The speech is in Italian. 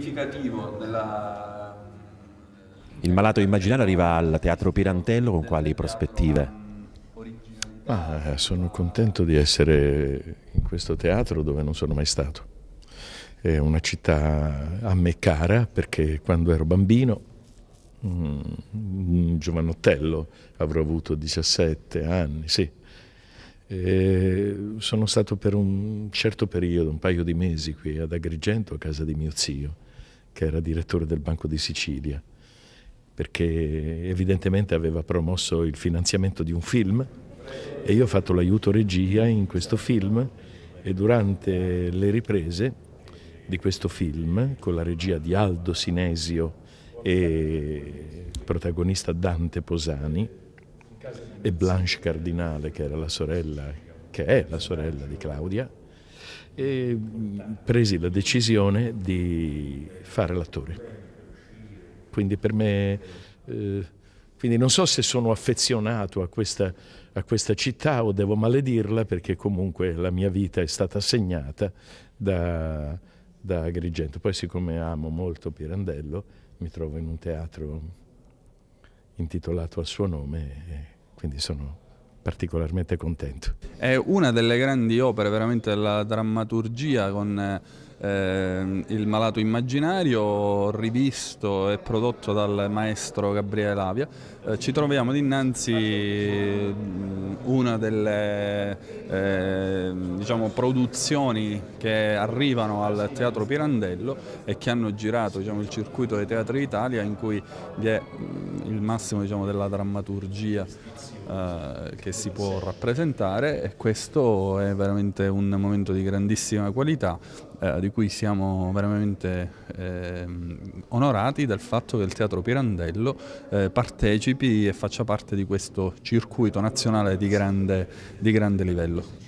significativo della... Il malato immaginario arriva al Teatro Pirantello con quali prospettive? Ah, sono contento di essere in questo teatro dove non sono mai stato. È una città a me cara perché quando ero bambino, mm, un giovanottello, avrò avuto 17 anni, sì. E sono stato per un certo periodo, un paio di mesi qui ad Agrigento a casa di mio zio che era direttore del Banco di Sicilia, perché evidentemente aveva promosso il finanziamento di un film e io ho fatto l'aiuto regia in questo film e durante le riprese di questo film, con la regia di Aldo Sinesio e il protagonista Dante Posani e Blanche Cardinale, che era la sorella, che è la sorella di Claudia, e presi la decisione di fare l'attore. Quindi per me, eh, quindi non so se sono affezionato a questa, a questa, città o devo maledirla perché comunque la mia vita è stata segnata da, da Agrigento. Poi siccome amo molto Pirandello mi trovo in un teatro intitolato al suo nome, e quindi sono particolarmente contento. È una delle grandi opere veramente della drammaturgia con eh, il malato immaginario rivisto e prodotto dal maestro Gabriele Avia. Eh, ci troviamo dinanzi mm, una delle eh, diciamo, produzioni che arrivano al Teatro Pirandello e che hanno girato diciamo, il circuito dei teatri d'Italia in cui vi è mm, il massimo diciamo, della drammaturgia eh, che si può rappresentare e questo è veramente un momento di grandissima qualità eh, di cui siamo veramente eh, onorati dal fatto che il Teatro Pirandello eh, partecipi e faccia parte di questo circuito nazionale di grande, di grande livello.